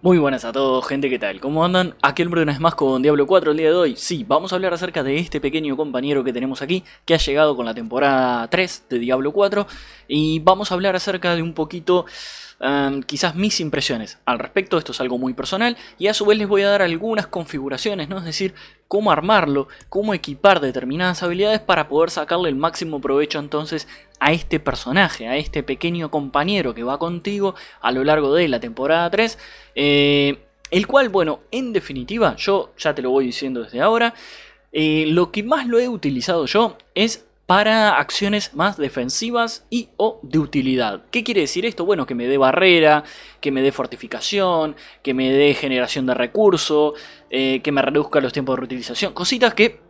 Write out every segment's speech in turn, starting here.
Muy buenas a todos, gente, ¿qué tal? ¿Cómo andan? Aquí el hombre es más con Diablo 4 el día de hoy. Sí, vamos a hablar acerca de este pequeño compañero que tenemos aquí, que ha llegado con la temporada 3 de Diablo 4, y vamos a hablar acerca de un poquito quizás mis impresiones al respecto. Esto es algo muy personal y a su vez les voy a dar algunas configuraciones, ¿no? es decir, cómo armarlo, cómo equipar determinadas habilidades para poder sacarle el máximo provecho entonces a este personaje, a este pequeño compañero que va contigo a lo largo de la temporada 3. Eh, el cual, bueno, en definitiva, yo ya te lo voy diciendo desde ahora, eh, lo que más lo he utilizado yo es para acciones más defensivas y o de utilidad. ¿Qué quiere decir esto? Bueno, que me dé barrera, que me dé fortificación, que me dé generación de recursos, eh, que me reduzca los tiempos de reutilización, cositas que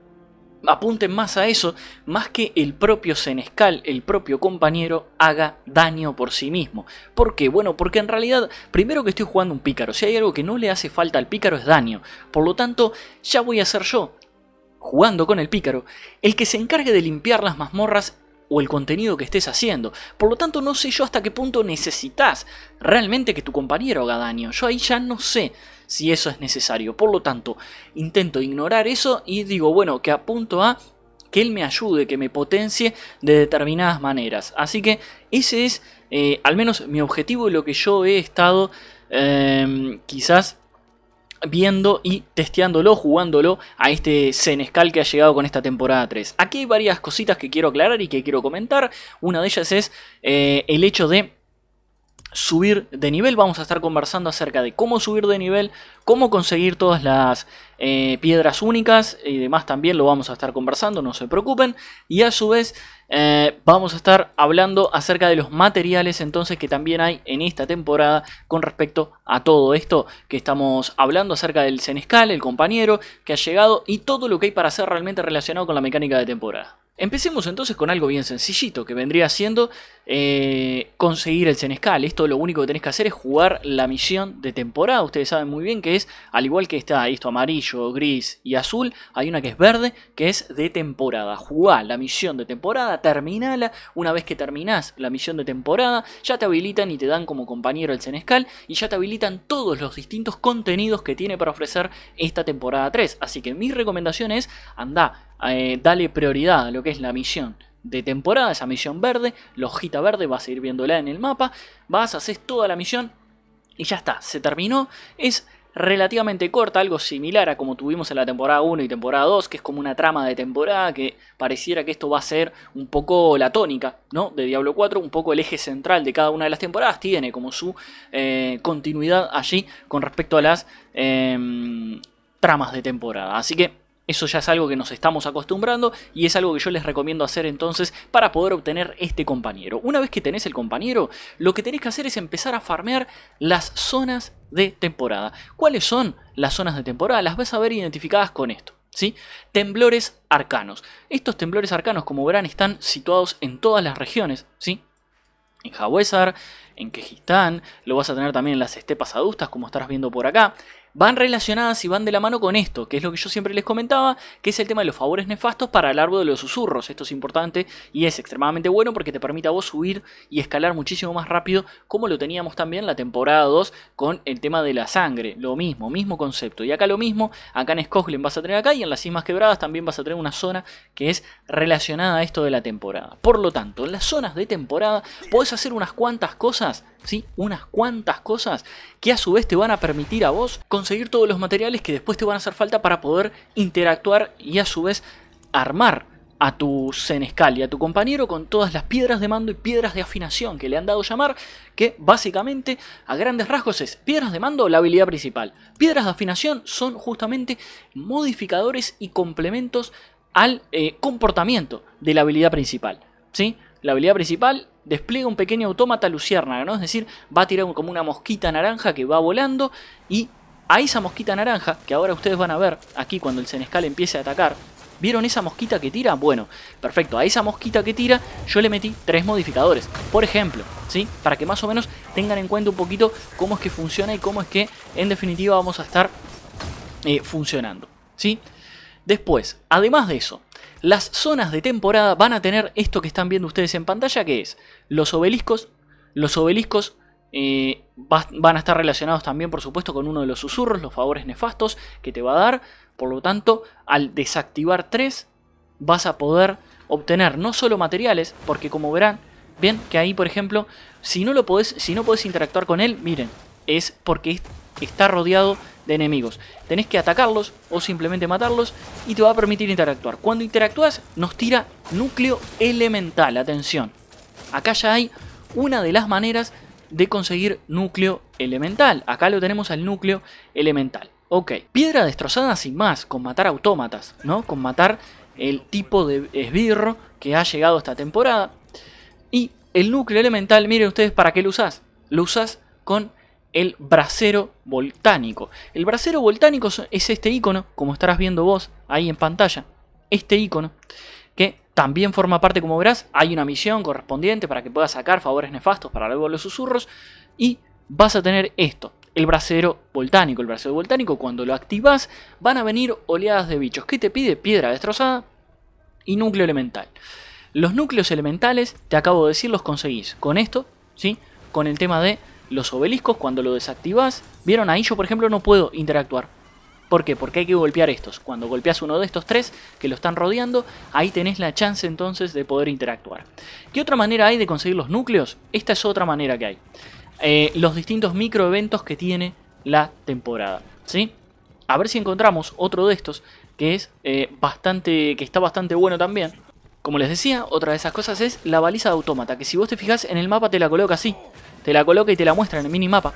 apunten más a eso, más que el propio senescal, el propio compañero, haga daño por sí mismo. ¿Por qué? Bueno, porque en realidad, primero que estoy jugando un pícaro, si hay algo que no le hace falta al pícaro es daño. Por lo tanto, ya voy a hacer yo jugando con el pícaro, el que se encargue de limpiar las mazmorras o el contenido que estés haciendo. Por lo tanto, no sé yo hasta qué punto necesitas realmente que tu compañero haga daño. Yo ahí ya no sé si eso es necesario. Por lo tanto, intento ignorar eso y digo, bueno, que apunto a que él me ayude, que me potencie de determinadas maneras. Así que ese es eh, al menos mi objetivo y lo que yo he estado eh, quizás viendo y testeándolo, jugándolo a este Senescal que ha llegado con esta temporada 3. Aquí hay varias cositas que quiero aclarar y que quiero comentar. Una de ellas es eh, el hecho de subir de nivel. Vamos a estar conversando acerca de cómo subir de nivel, cómo conseguir todas las eh, piedras únicas y demás también lo vamos a estar conversando, no se preocupen. Y a su vez eh, vamos a estar hablando acerca de los materiales entonces que también hay en esta temporada con respecto a todo esto que estamos hablando acerca del Senescal, el compañero que ha llegado y todo lo que hay para hacer realmente relacionado con la mecánica de temporada. Empecemos entonces con algo bien sencillito, que vendría siendo eh, conseguir el Senescal. Esto lo único que tenés que hacer es jugar la misión de temporada. Ustedes saben muy bien que es, al igual que está esto amarillo, gris y azul, hay una que es verde, que es de temporada. Jugá la misión de temporada, terminala. Una vez que terminás la misión de temporada, ya te habilitan y te dan como compañero el Senescal. Y ya te habilitan todos los distintos contenidos que tiene para ofrecer esta temporada 3. Así que mi recomendación es, anda eh, dale prioridad a lo que es la misión de temporada, esa misión verde, la hojita verde, vas a ir viéndola en el mapa, vas, haces toda la misión y ya está, se terminó, es relativamente corta, algo similar a como tuvimos en la temporada 1 y temporada 2, que es como una trama de temporada que pareciera que esto va a ser un poco la tónica, ¿no? De Diablo 4, un poco el eje central de cada una de las temporadas, tiene como su eh, continuidad allí con respecto a las em, tramas de temporada. Así que eso ya es algo que nos estamos acostumbrando y es algo que yo les recomiendo hacer entonces para poder obtener este compañero. Una vez que tenés el compañero, lo que tenés que hacer es empezar a farmear las zonas de temporada. ¿Cuáles son las zonas de temporada? Las vas a ver identificadas con esto. ¿Sí? Temblores arcanos. Estos temblores arcanos, como verán, están situados en todas las regiones. ¿sí? En Jawesar, en Kejistán, lo vas a tener también en las estepas adustas, como estarás viendo por acá van relacionadas y van de la mano con esto, que es lo que yo siempre les comentaba, que es el tema de los favores nefastos para el árbol de los susurros. Esto es importante y es extremadamente bueno porque te permite a vos subir y escalar muchísimo más rápido, como lo teníamos también la temporada 2 con el tema de la sangre. Lo mismo, mismo concepto. Y acá lo mismo, acá en Scotland vas a tener acá y en las Cimas Quebradas también vas a tener una zona que es relacionada a esto de la temporada. Por lo tanto, en las zonas de temporada podés hacer unas cuantas cosas ¿sí? Unas cuantas cosas que a su vez te van a permitir a vos conseguir todos los materiales que después te van a hacer falta para poder interactuar y a su vez armar a tu Senescal y a tu compañero con todas las piedras de mando y piedras de afinación que le han dado llamar, que básicamente a grandes rasgos es piedras de mando la habilidad principal. Piedras de afinación son justamente modificadores y complementos al eh, comportamiento de la habilidad principal. ¿sí? la habilidad principal despliega un pequeño autómata luciérnaga, ¿no? Es decir, va a tirar como una mosquita naranja que va volando y a esa mosquita naranja, que ahora ustedes van a ver aquí cuando el Senescal empiece a atacar, ¿vieron esa mosquita que tira? Bueno, perfecto, a esa mosquita que tira yo le metí tres modificadores, por ejemplo, ¿sí? Para que más o menos tengan en cuenta un poquito cómo es que funciona y cómo es que en definitiva vamos a estar eh, funcionando, ¿sí? Después, además de eso, las zonas de temporada van a tener esto que están viendo ustedes en pantalla, que es los obeliscos. Los obeliscos eh, van a estar relacionados también, por supuesto, con uno de los susurros, los favores nefastos que te va a dar. Por lo tanto, al desactivar 3, vas a poder obtener no solo materiales, porque como verán, bien que ahí, por ejemplo, si no lo si no podés interactuar con él, miren, es porque está rodeado de enemigos. Tenés que atacarlos o simplemente matarlos y te va a permitir interactuar. Cuando interactúas nos tira núcleo elemental, atención. Acá ya hay una de las maneras de conseguir núcleo elemental. Acá lo tenemos al núcleo elemental. Ok, piedra destrozada sin más, con matar autómatas, ¿no? Con matar el tipo de esbirro que ha llegado esta temporada. Y el núcleo elemental, miren ustedes para qué lo usas Lo usas con el brasero Voltánico. El brasero Voltánico es este icono, como estarás viendo vos ahí en pantalla, este icono que también forma parte, como verás, hay una misión correspondiente para que puedas sacar favores nefastos para luego los susurros y vas a tener esto, el brasero Voltánico. El brasero Voltánico cuando lo activas van a venir oleadas de bichos. ¿Qué te pide? Piedra destrozada y núcleo elemental. Los núcleos elementales, te acabo de decir, los conseguís con esto, ¿sí? Con el tema de los obeliscos cuando lo desactivas, vieron ahí yo por ejemplo no puedo interactuar. ¿Por qué? Porque hay que golpear estos. Cuando golpeas uno de estos tres que lo están rodeando, ahí tenés la chance entonces de poder interactuar. ¿Qué otra manera hay de conseguir los núcleos? Esta es otra manera que hay. Eh, los distintos microeventos que tiene la temporada. ¿Sí? A ver si encontramos otro de estos que es eh, bastante. que está bastante bueno también. Como les decía, otra de esas cosas es la baliza de autómata, que si vos te fijas en el mapa te la coloca así. Te la coloca y te la muestra en el minimapa.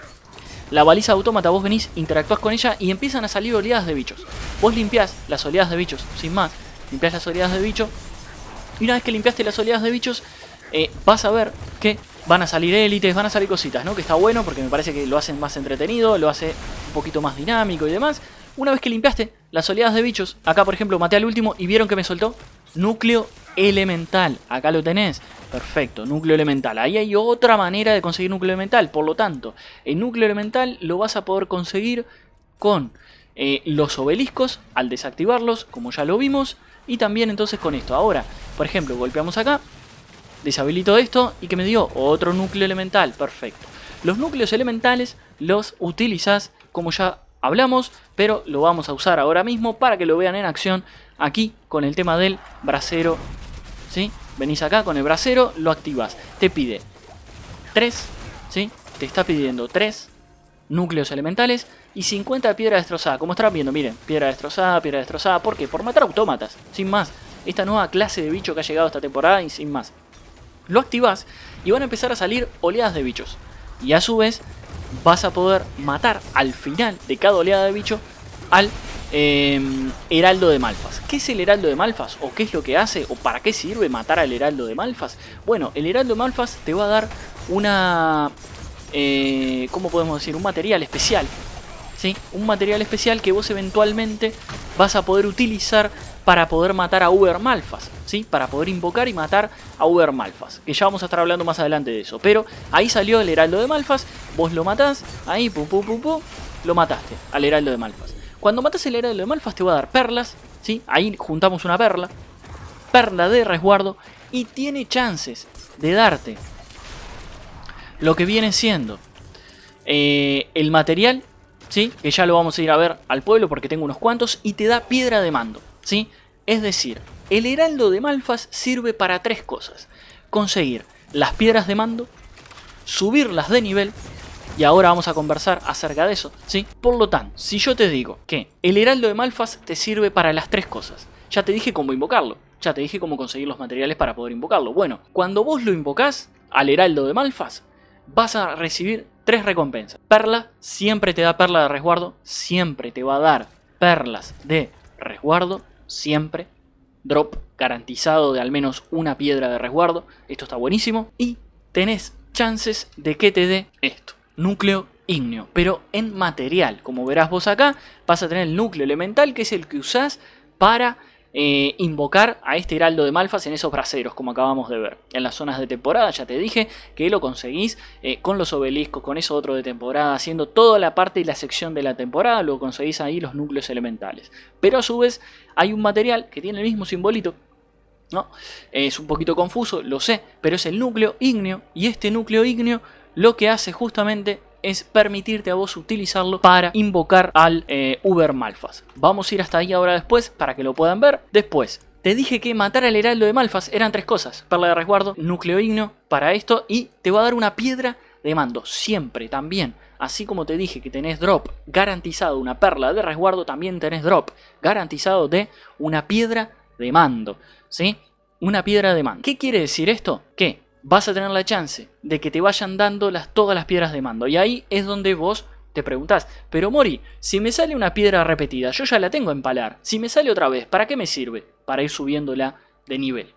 La baliza autómata, vos venís, interactuás con ella y empiezan a salir oleadas de bichos. Vos limpiás las oleadas de bichos, sin más. Limpiás las oleadas de bichos. Y una vez que limpiaste las oleadas de bichos, eh, vas a ver que van a salir élites, van a salir cositas, ¿no? Que está bueno porque me parece que lo hacen más entretenido, lo hace un poquito más dinámico y demás. Una vez que limpiaste las oleadas de bichos, acá por ejemplo maté al último y vieron que me soltó núcleo elemental. Acá lo tenés. Perfecto, núcleo elemental. Ahí hay otra manera de conseguir núcleo elemental. Por lo tanto, el núcleo elemental lo vas a poder conseguir con eh, los obeliscos al desactivarlos, como ya lo vimos. Y también entonces con esto. Ahora, por ejemplo, golpeamos acá. Deshabilito esto y que me dio otro núcleo elemental. Perfecto. Los núcleos elementales los utilizas como ya hablamos, pero lo vamos a usar ahora mismo para que lo vean en acción aquí con el tema del brasero ¿sí? Venís acá con el brasero, lo activas. Te pide 3, ¿sí? Te está pidiendo 3 núcleos elementales y 50 piedras destrozadas. Como estarán viendo, miren, piedra destrozada, piedra destrozada. ¿Por qué? Por matar autómatas, sin más. Esta nueva clase de bicho que ha llegado esta temporada y sin más. Lo activas y van a empezar a salir oleadas de bichos. Y a su vez vas a poder matar al final de cada oleada de bicho al Em, Heraldo de Malfas. ¿Qué es el Heraldo de Malfas? ¿O qué es lo que hace? ¿O para qué sirve matar al Heraldo de Malfas? Bueno, el Heraldo de Malfas te va a dar una... Eh, ¿Cómo podemos decir? Un material especial. ¿Sí? Un material especial que vos eventualmente vas a poder utilizar para poder matar a Uber Malfas, ¿sí? Para poder invocar y matar a Uber Malfas, que ya vamos a estar hablando más adelante de eso. Pero ahí salió el Heraldo de Malfas, vos lo matás, ahí, pum, pum, pum, pum, lo mataste al Heraldo de Malfas. Cuando matas el heraldo de malfas te va a dar perlas, ¿sí? Ahí juntamos una perla. Perla de resguardo. Y tiene chances de darte lo que viene siendo eh, el material, ¿sí? Que ya lo vamos a ir a ver al pueblo porque tengo unos cuantos. Y te da piedra de mando, ¿sí? Es decir, el heraldo de Malfas sirve para tres cosas. Conseguir las piedras de mando, subirlas de nivel y ahora vamos a conversar acerca de eso, ¿sí? Por lo tanto, si yo te digo que el heraldo de Malfas te sirve para las tres cosas, ya te dije cómo invocarlo, ya te dije cómo conseguir los materiales para poder invocarlo. Bueno, cuando vos lo invocás al heraldo de Malfas, vas a recibir tres recompensas. Perla siempre te da perla de resguardo, siempre te va a dar perlas de resguardo, siempre. Drop garantizado de al menos una piedra de resguardo, esto está buenísimo. Y tenés chances de que te dé esto núcleo ígneo, pero en material. Como verás vos acá, vas a tener el núcleo elemental, que es el que usás para eh, invocar a este heraldo de Malfas en esos braseros, como acabamos de ver. En las zonas de temporada, ya te dije que lo conseguís eh, con los obeliscos, con eso otro de temporada, haciendo toda la parte y la sección de la temporada, lo conseguís ahí los núcleos elementales. Pero a su vez, hay un material que tiene el mismo simbolito, ¿no? Es un poquito confuso, lo sé, pero es el núcleo ígneo y este núcleo ígneo lo que hace justamente es permitirte a vos utilizarlo para invocar al eh, Uber Malfas. Vamos a ir hasta ahí ahora después para que lo puedan ver. Después, te dije que matar al heraldo de Malfas eran tres cosas. Perla de resguardo, núcleo igno para esto y te va a dar una piedra de mando. Siempre también. Así como te dije que tenés drop garantizado una perla de resguardo, también tenés drop garantizado de una piedra de mando. ¿Sí? Una piedra de mando. ¿Qué quiere decir esto? Que vas a tener la chance de que te vayan dando las, todas las piedras de mando. Y ahí es donde vos te preguntás, pero Mori, si me sale una piedra repetida, yo ya la tengo en palar. Si me sale otra vez, ¿para qué me sirve? Para ir subiéndola de nivel.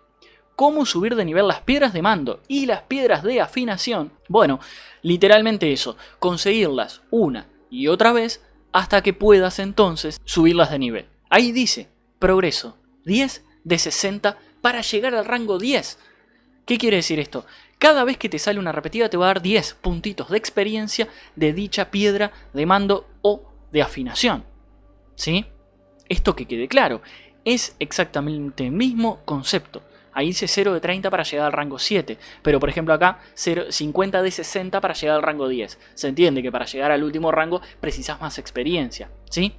¿Cómo subir de nivel las piedras de mando y las piedras de afinación? Bueno, literalmente eso, conseguirlas una y otra vez hasta que puedas entonces subirlas de nivel. Ahí dice, progreso, 10 de 60 para llegar al rango 10 ¿Qué quiere decir esto? Cada vez que te sale una repetida te va a dar 10 puntitos de experiencia de dicha piedra de mando o de afinación. ¿Sí? Esto que quede claro. Es exactamente el mismo concepto. Ahí dice 0 de 30 para llegar al rango 7. Pero por ejemplo acá 0, 50 de 60 para llegar al rango 10. Se entiende que para llegar al último rango precisas más experiencia. ¿Sí?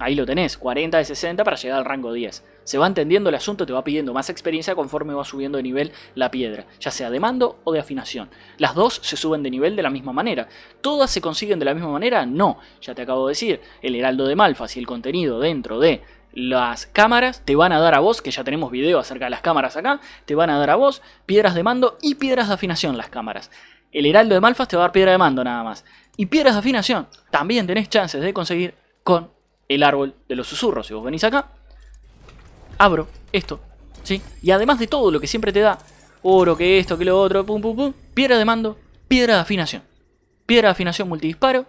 Ahí lo tenés. 40 de 60 para llegar al rango 10 se va entendiendo el asunto, te va pidiendo más experiencia conforme va subiendo de nivel la piedra, ya sea de mando o de afinación. Las dos se suben de nivel de la misma manera. ¿Todas se consiguen de la misma manera? No, ya te acabo de decir, el heraldo de Malfas y el contenido dentro de las cámaras te van a dar a vos, que ya tenemos video acerca de las cámaras acá, te van a dar a vos piedras de mando y piedras de afinación las cámaras. El heraldo de Malfas te va a dar piedra de mando nada más. Y piedras de afinación también tenés chances de conseguir con el árbol de los susurros. Si vos venís acá, abro esto, ¿sí? Y además de todo lo que siempre te da, oro, que esto, que lo otro, pum, pum, pum, piedra de mando, piedra de afinación. Piedra de afinación multidisparo,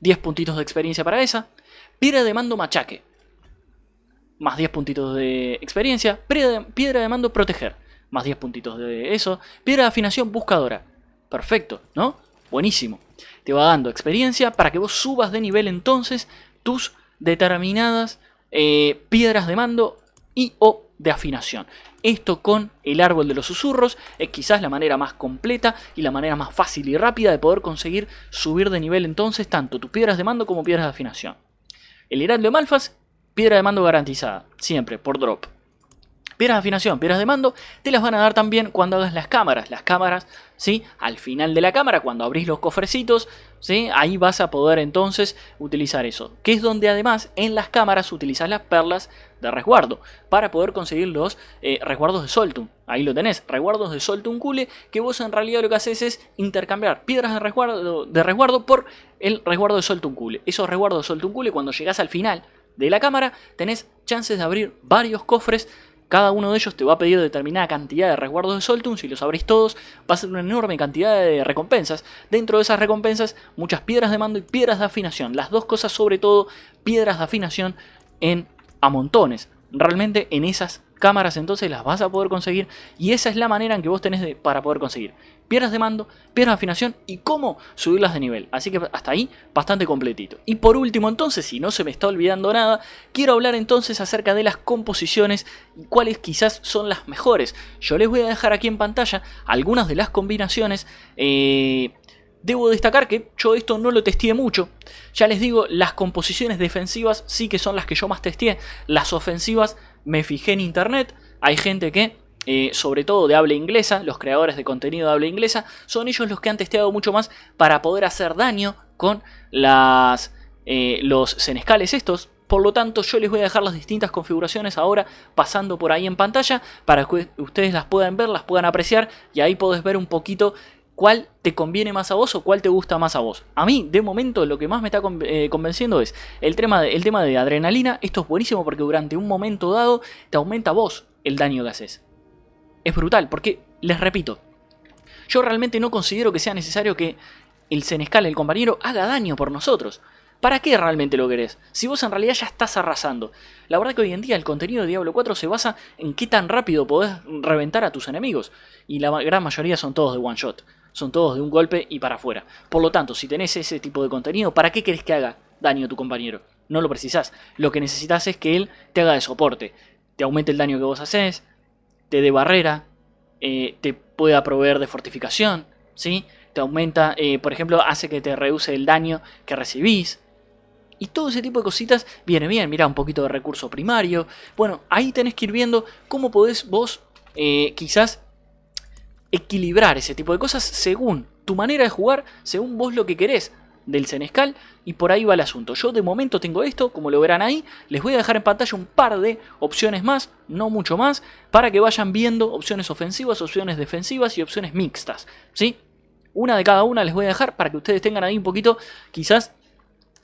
10 puntitos de experiencia para esa. Piedra de mando machaque, más 10 puntitos de experiencia. Piedra de, piedra de mando proteger, más 10 puntitos de eso. Piedra de afinación buscadora, perfecto, ¿no? Buenísimo. Te va dando experiencia para que vos subas de nivel entonces tus determinadas eh, piedras de mando y o de afinación. Esto con el árbol de los susurros es quizás la manera más completa y la manera más fácil y rápida de poder conseguir subir de nivel entonces tanto tus piedras de mando como piedras de afinación. El heraldo de Malfas, piedra de mando garantizada, siempre por drop. Piedras de afinación, piedras de mando, te las van a dar también cuando hagas las cámaras. Las cámaras, ¿sí? Al final de la cámara, cuando abrís los cofrecitos, ¿sí? Ahí vas a poder entonces utilizar eso. Que es donde además en las cámaras utilizás las perlas de resguardo para poder conseguir los eh, resguardos de Soltum. Ahí lo tenés, resguardos de Soltum Cule, que vos en realidad lo que haces es intercambiar piedras de resguardo, de resguardo por el resguardo de Soltum Cule. Esos resguardos de Soltum Cule, cuando llegás al final de la cámara, tenés chances de abrir varios cofres cada uno de ellos te va a pedir determinada cantidad de resguardos de Soltun, si los abrís todos va a ser una enorme cantidad de recompensas. Dentro de esas recompensas, muchas piedras de mando y piedras de afinación. Las dos cosas sobre todo, piedras de afinación en a montones. Realmente en esas cámaras entonces las vas a poder conseguir y esa es la manera en que vos tenés para poder conseguir piernas de mando, piernas de afinación y cómo subirlas de nivel. Así que hasta ahí bastante completito. Y por último entonces, si no se me está olvidando nada, quiero hablar entonces acerca de las composiciones y cuáles quizás son las mejores. Yo les voy a dejar aquí en pantalla algunas de las combinaciones. Eh, debo destacar que yo esto no lo testé mucho. Ya les digo, las composiciones defensivas sí que son las que yo más testé. Las ofensivas me fijé en internet. Hay gente que eh, sobre todo de habla inglesa, los creadores de contenido de habla inglesa, son ellos los que han testeado mucho más para poder hacer daño con las, eh, los senescales estos. Por lo tanto, yo les voy a dejar las distintas configuraciones ahora pasando por ahí en pantalla para que ustedes las puedan ver, las puedan apreciar y ahí podés ver un poquito cuál te conviene más a vos o cuál te gusta más a vos. A mí, de momento, lo que más me está eh, convenciendo es el tema, el tema de adrenalina. Esto es buenísimo porque durante un momento dado te aumenta vos el daño que haces es brutal, porque, les repito, yo realmente no considero que sea necesario que el Senescal, el compañero, haga daño por nosotros. ¿Para qué realmente lo querés? Si vos en realidad ya estás arrasando. La verdad que hoy en día el contenido de Diablo 4 se basa en qué tan rápido podés reventar a tus enemigos. Y la gran mayoría son todos de one shot. Son todos de un golpe y para afuera. Por lo tanto, si tenés ese tipo de contenido, ¿para qué querés que haga daño a tu compañero? No lo precisás. Lo que necesitas es que él te haga de soporte. Te aumente el daño que vos haces, eh, te dé barrera, te pueda proveer de fortificación, ¿sí? te aumenta, eh, por ejemplo, hace que te reduce el daño que recibís. Y todo ese tipo de cositas viene bien, mira, un poquito de recurso primario. Bueno, ahí tenés que ir viendo cómo podés vos eh, quizás equilibrar ese tipo de cosas según tu manera de jugar, según vos lo que querés del Senescal y por ahí va el asunto. Yo de momento tengo esto, como lo verán ahí, les voy a dejar en pantalla un par de opciones más, no mucho más, para que vayan viendo opciones ofensivas, opciones defensivas y opciones mixtas, ¿sí? Una de cada una les voy a dejar para que ustedes tengan ahí un poquito quizás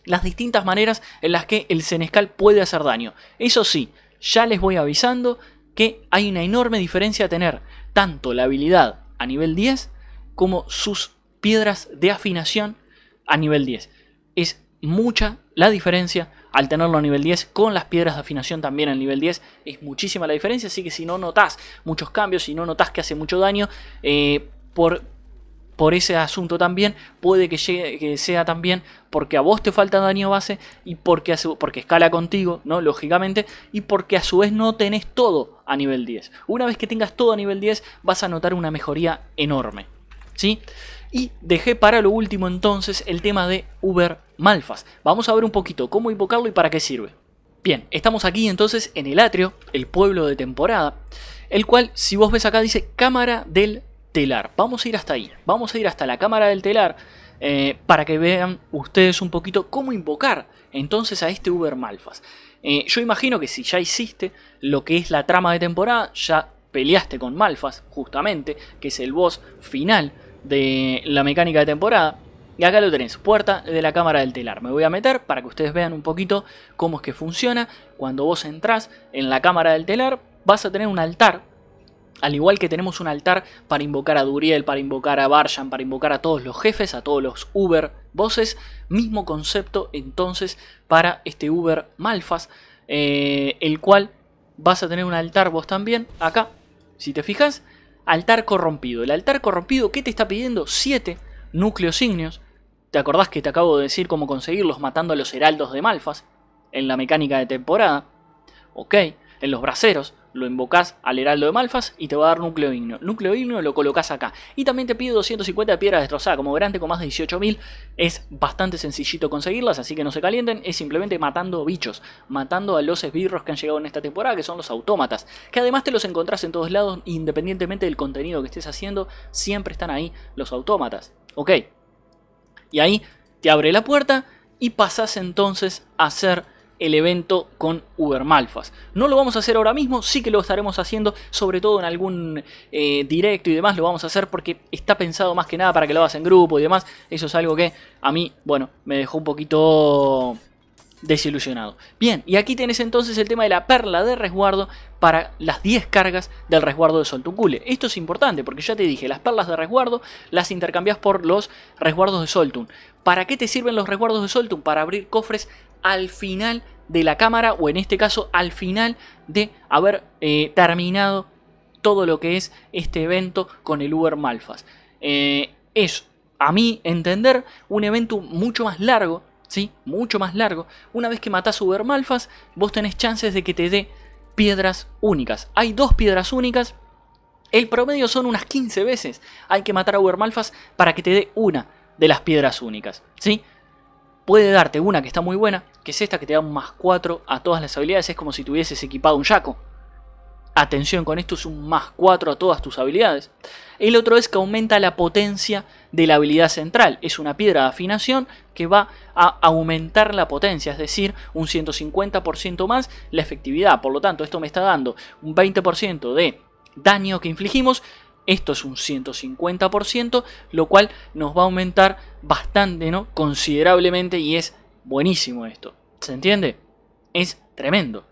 las distintas maneras en las que el Senescal puede hacer daño. Eso sí, ya les voy avisando que hay una enorme diferencia a tener tanto la habilidad a nivel 10 como sus piedras de afinación a nivel 10. Es mucha la diferencia al tenerlo a nivel 10, con las piedras de afinación también a nivel 10, es muchísima la diferencia, así que si no notas muchos cambios, si no notas que hace mucho daño, eh, por, por ese asunto también, puede que, llegue, que sea también porque a vos te falta daño base y porque, porque escala contigo, ¿no? Lógicamente, y porque a su vez no tenés todo a nivel 10. Una vez que tengas todo a nivel 10, vas a notar una mejoría enorme, ¿sí? Y dejé para lo último entonces el tema de Uber Malfas. Vamos a ver un poquito cómo invocarlo y para qué sirve. Bien, estamos aquí entonces en el atrio, el pueblo de temporada, el cual si vos ves acá dice cámara del telar. Vamos a ir hasta ahí, vamos a ir hasta la cámara del telar eh, para que vean ustedes un poquito cómo invocar entonces a este Uber Malfas. Eh, yo imagino que si ya hiciste lo que es la trama de temporada, ya peleaste con Malfas, justamente, que es el boss final de la mecánica de temporada. Y acá lo tenéis, puerta de la cámara del telar. Me voy a meter para que ustedes vean un poquito cómo es que funciona. Cuando vos entrás en la cámara del telar, vas a tener un altar. Al igual que tenemos un altar para invocar a Duriel, para invocar a Barjan. para invocar a todos los jefes, a todos los Uber Voces. Mismo concepto entonces para este Uber Malfas, eh, el cual vas a tener un altar vos también acá. Si te fijas, altar corrompido. El altar corrompido, ¿qué te está pidiendo? Siete núcleos Signios. ¿Te acordás que te acabo de decir cómo conseguirlos matando a los heraldos de Malfas en la mecánica de temporada? Ok en los braceros, lo invocas al Heraldo de Malfas y te va a dar núcleo igno Núcleo igno lo colocas acá. Y también te pide 250 piedras destrozadas. Como verán, con más de 18.000. Es bastante sencillito conseguirlas, así que no se calienten. Es simplemente matando bichos, matando a los esbirros que han llegado en esta temporada, que son los autómatas. Que además te los encontrás en todos lados, independientemente del contenido que estés haciendo. Siempre están ahí los autómatas. Ok. Y ahí te abre la puerta y pasás entonces a ser el evento con Uber Malfas. No lo vamos a hacer ahora mismo, sí que lo estaremos haciendo, sobre todo en algún eh, directo y demás, lo vamos a hacer porque está pensado más que nada para que lo hagas en grupo y demás. Eso es algo que a mí, bueno, me dejó un poquito desilusionado. Bien, y aquí tenés entonces el tema de la perla de resguardo para las 10 cargas del resguardo de Soltuncule. Esto es importante porque ya te dije, las perlas de resguardo las intercambias por los resguardos de Soltun. ¿Para qué te sirven los resguardos de Soltun? Para abrir cofres al final de la cámara o en este caso al final de haber eh, terminado todo lo que es este evento con el Uber Malfas. Eh, es, a mi entender, un evento mucho más largo, ¿sí? Mucho más largo. Una vez que matás Uber Malfas, vos tenés chances de que te dé piedras únicas. Hay dos piedras únicas. El promedio son unas 15 veces. Hay que matar a Uber Malfas para que te dé una de las piedras únicas, ¿sí? puede darte una que está muy buena, que es esta que te da un más 4 a todas las habilidades, es como si tuvieses equipado un yaco. Atención, con esto es un más 4 a todas tus habilidades. El otro es que aumenta la potencia de la habilidad central. Es una piedra de afinación que va a aumentar la potencia, es decir, un 150% más la efectividad. Por lo tanto, esto me está dando un 20% de daño que infligimos. Esto es un 150%, lo cual nos va a aumentar bastante, ¿no? Considerablemente y es buenísimo esto. ¿Se entiende? Es tremendo.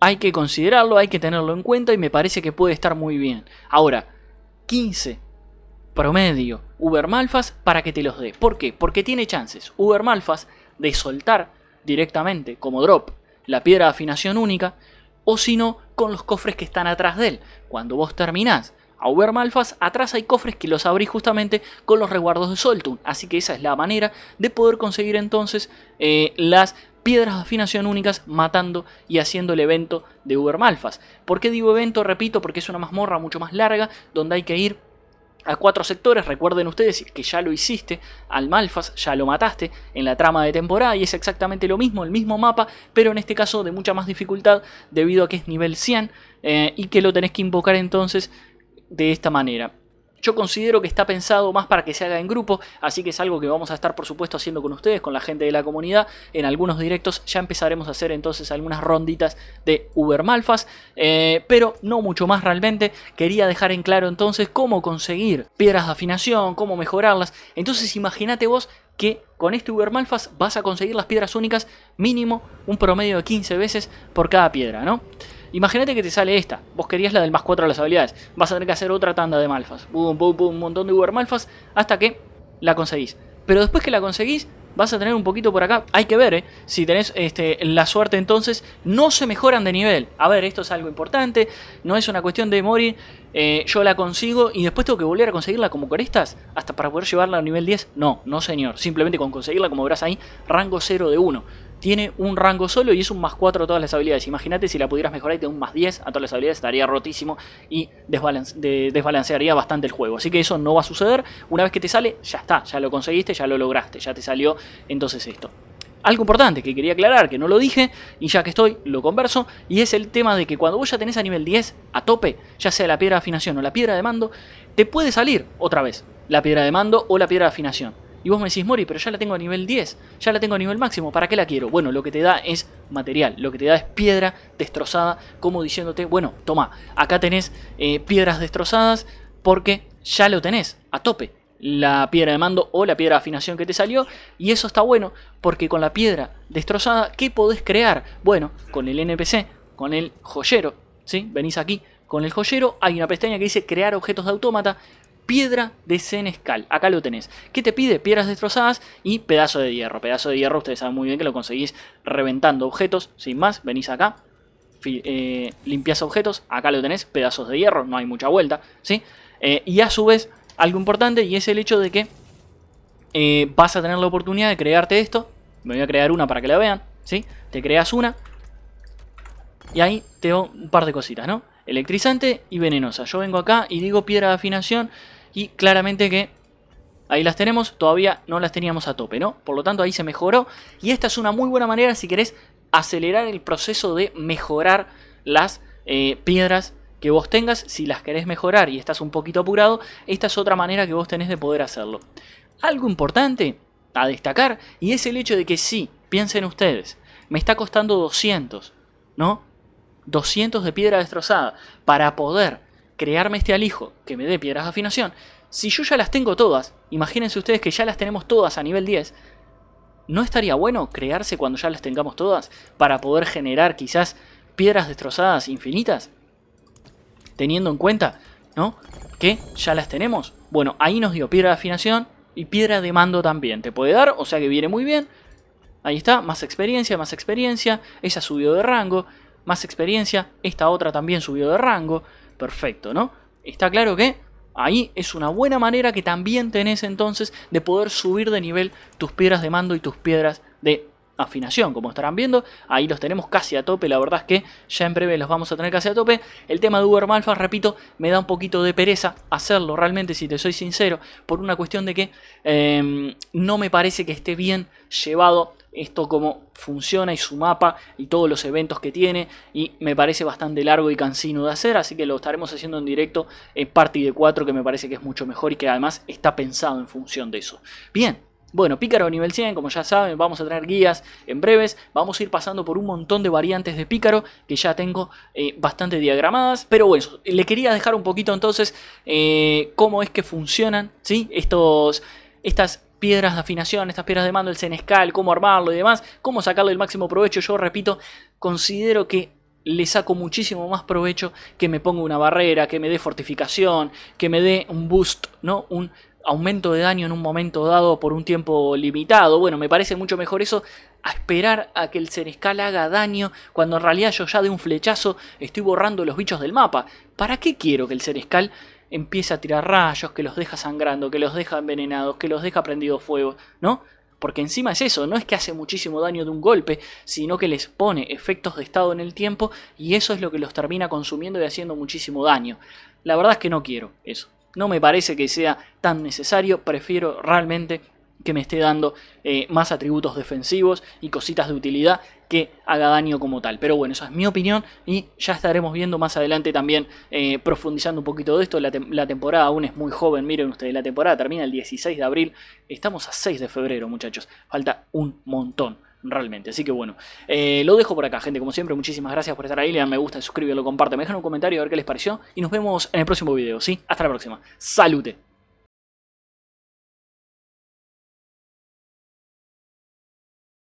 Hay que considerarlo, hay que tenerlo en cuenta y me parece que puede estar muy bien. Ahora, 15 promedio Uber Malfas para que te los dé. ¿Por qué? Porque tiene chances Uber Malfas de soltar directamente como drop la piedra de afinación única o si no con los cofres que están atrás de él. Cuando vos terminás a Uber Malfas, atrás hay cofres que los abrís justamente con los reguardos de Soltun. Así que esa es la manera de poder conseguir entonces eh, las piedras de afinación únicas matando y haciendo el evento de Uber Malfas. ¿Por qué digo evento? Repito, porque es una mazmorra mucho más larga donde hay que ir a cuatro sectores. Recuerden ustedes que ya lo hiciste al Malfas, ya lo mataste en la trama de temporada y es exactamente lo mismo, el mismo mapa, pero en este caso de mucha más dificultad debido a que es nivel 100 eh, y que lo tenés que invocar entonces de esta manera. Yo considero que está pensado más para que se haga en grupo, así que es algo que vamos a estar por supuesto haciendo con ustedes, con la gente de la comunidad. En algunos directos ya empezaremos a hacer entonces algunas ronditas de Uber Malfas, eh, pero no mucho más realmente. Quería dejar en claro entonces cómo conseguir piedras de afinación, cómo mejorarlas. Entonces imagínate vos que con este ubermalfas vas a conseguir las piedras únicas mínimo un promedio de 15 veces por cada piedra, ¿no? Imagínate que te sale esta. Vos querías la del más 4 de las habilidades. Vas a tener que hacer otra tanda de malfas. un montón de Uber malfas hasta que la conseguís. Pero después que la conseguís, vas a tener un poquito por acá. Hay que ver, eh, si tenés este, la suerte entonces, no se mejoran de nivel. A ver, esto es algo importante, no es una cuestión de Mori, eh, yo la consigo y después tengo que volver a conseguirla como con estas, hasta para poder llevarla a nivel 10. No, no señor, simplemente con conseguirla como verás ahí, rango 0 de 1 tiene un rango solo y es un más 4 a todas las habilidades. Imagínate si la pudieras mejorar y te un más 10 a todas las habilidades, estaría rotísimo y desbalancearía bastante el juego. Así que eso no va a suceder. Una vez que te sale, ya está, ya lo conseguiste, ya lo lograste, ya te salió entonces esto. Algo importante que quería aclarar, que no lo dije, y ya que estoy, lo converso, y es el tema de que cuando vos ya tenés a nivel 10, a tope, ya sea la piedra de afinación o la piedra de mando, te puede salir otra vez la piedra de mando o la piedra de afinación. Y vos me decís, Mori, pero ya la tengo a nivel 10, ya la tengo a nivel máximo, ¿para qué la quiero? Bueno, lo que te da es material, lo que te da es piedra destrozada, como diciéndote, bueno, toma, acá tenés eh, piedras destrozadas porque ya lo tenés a tope la piedra de mando o la piedra de afinación que te salió. Y eso está bueno porque con la piedra destrozada, ¿qué podés crear? Bueno, con el NPC, con el joyero, ¿sí? Venís aquí con el joyero, hay una pestaña que dice crear objetos de autómata piedra de Senescal. Acá lo tenés. ¿Qué te pide? Piedras destrozadas y pedazo de hierro. Pedazo de hierro, ustedes saben muy bien que lo conseguís reventando objetos. Sin más, venís acá, eh, limpias objetos. Acá lo tenés, pedazos de hierro, no hay mucha vuelta. ¿sí? Eh, y a su vez, algo importante y es el hecho de que eh, vas a tener la oportunidad de crearte esto. Me voy a crear una para que la vean. ¿sí? Te creas una. Y ahí tengo un par de cositas, ¿no? Electrizante y venenosa. Yo vengo acá y digo piedra de afinación y claramente que Ahí las tenemos, todavía no las teníamos a tope, ¿no? Por lo tanto, ahí se mejoró. Y esta es una muy buena manera, si querés, acelerar el proceso de mejorar las eh, piedras que vos tengas. Si las querés mejorar y estás un poquito apurado, esta es otra manera que vos tenés de poder hacerlo. Algo importante a destacar, y es el hecho de que sí, piensen ustedes, me está costando 200, ¿no? 200 de piedra destrozada para poder crearme este alijo que me dé piedras de afinación, si yo ya las tengo todas, imagínense ustedes que ya las tenemos todas a nivel 10, ¿no estaría bueno crearse cuando ya las tengamos todas para poder generar quizás piedras destrozadas infinitas? Teniendo en cuenta, ¿no? Que ya las tenemos. Bueno, ahí nos dio piedra de afinación y piedra de mando también. Te puede dar, o sea que viene muy bien. Ahí está, más experiencia, más experiencia. Esa subió de rango, más experiencia. Esta otra también subió de rango. Perfecto, ¿no? Está claro que ahí es una buena manera que también tenés entonces de poder subir de nivel tus piedras de mando y tus piedras de afinación, como estarán viendo, ahí los tenemos casi a tope, la verdad es que ya en breve los vamos a tener casi a tope, el tema de Uber repito, me da un poquito de pereza hacerlo realmente, si te soy sincero, por una cuestión de que eh, no me parece que esté bien llevado esto cómo funciona y su mapa y todos los eventos que tiene y me parece bastante largo y cansino de hacer, así que lo estaremos haciendo en directo en Party de 4 que me parece que es mucho mejor y que además está pensado en función de eso. Bien, bueno, Pícaro nivel 100, como ya saben, vamos a tener guías en breves, vamos a ir pasando por un montón de variantes de Pícaro que ya tengo eh, bastante diagramadas, pero bueno, le quería dejar un poquito entonces eh, cómo es que funcionan, ¿sí? Estos, estas piedras de afinación, estas piedras de mando, el senescal, cómo armarlo y demás, cómo sacarle el máximo provecho. Yo repito, considero que le saco muchísimo más provecho que me ponga una barrera, que me dé fortificación, que me dé un boost, ¿no? Un aumento de daño en un momento dado por un tiempo limitado. Bueno, me parece mucho mejor eso a esperar a que el Senescal haga daño cuando en realidad yo ya de un flechazo estoy borrando los bichos del mapa. ¿Para qué quiero que el Senescal empieza a tirar rayos, que los deja sangrando, que los deja envenenados, que los deja prendido fuego, ¿no? Porque encima es eso, no es que hace muchísimo daño de un golpe, sino que les pone efectos de estado en el tiempo y eso es lo que los termina consumiendo y haciendo muchísimo daño. La verdad es que no quiero eso. No me parece que sea tan necesario, prefiero realmente que me esté dando eh, más atributos defensivos y cositas de utilidad que haga daño como tal. Pero bueno, esa es mi opinión y ya estaremos viendo más adelante también eh, profundizando un poquito de esto. La, temporada aún es muy joven, miren ustedes, la temporada termina el 16 de abril, estamos a 6 de febrero muchachos, falta un montón. Realmente, así que bueno, eh, lo dejo por acá, gente. Como siempre, muchísimas gracias por estar ahí. Le dan me gusta, lo comparte, me dejan un comentario a ver qué les pareció. Y nos vemos en el próximo video, ¿sí? Hasta la próxima. Salute.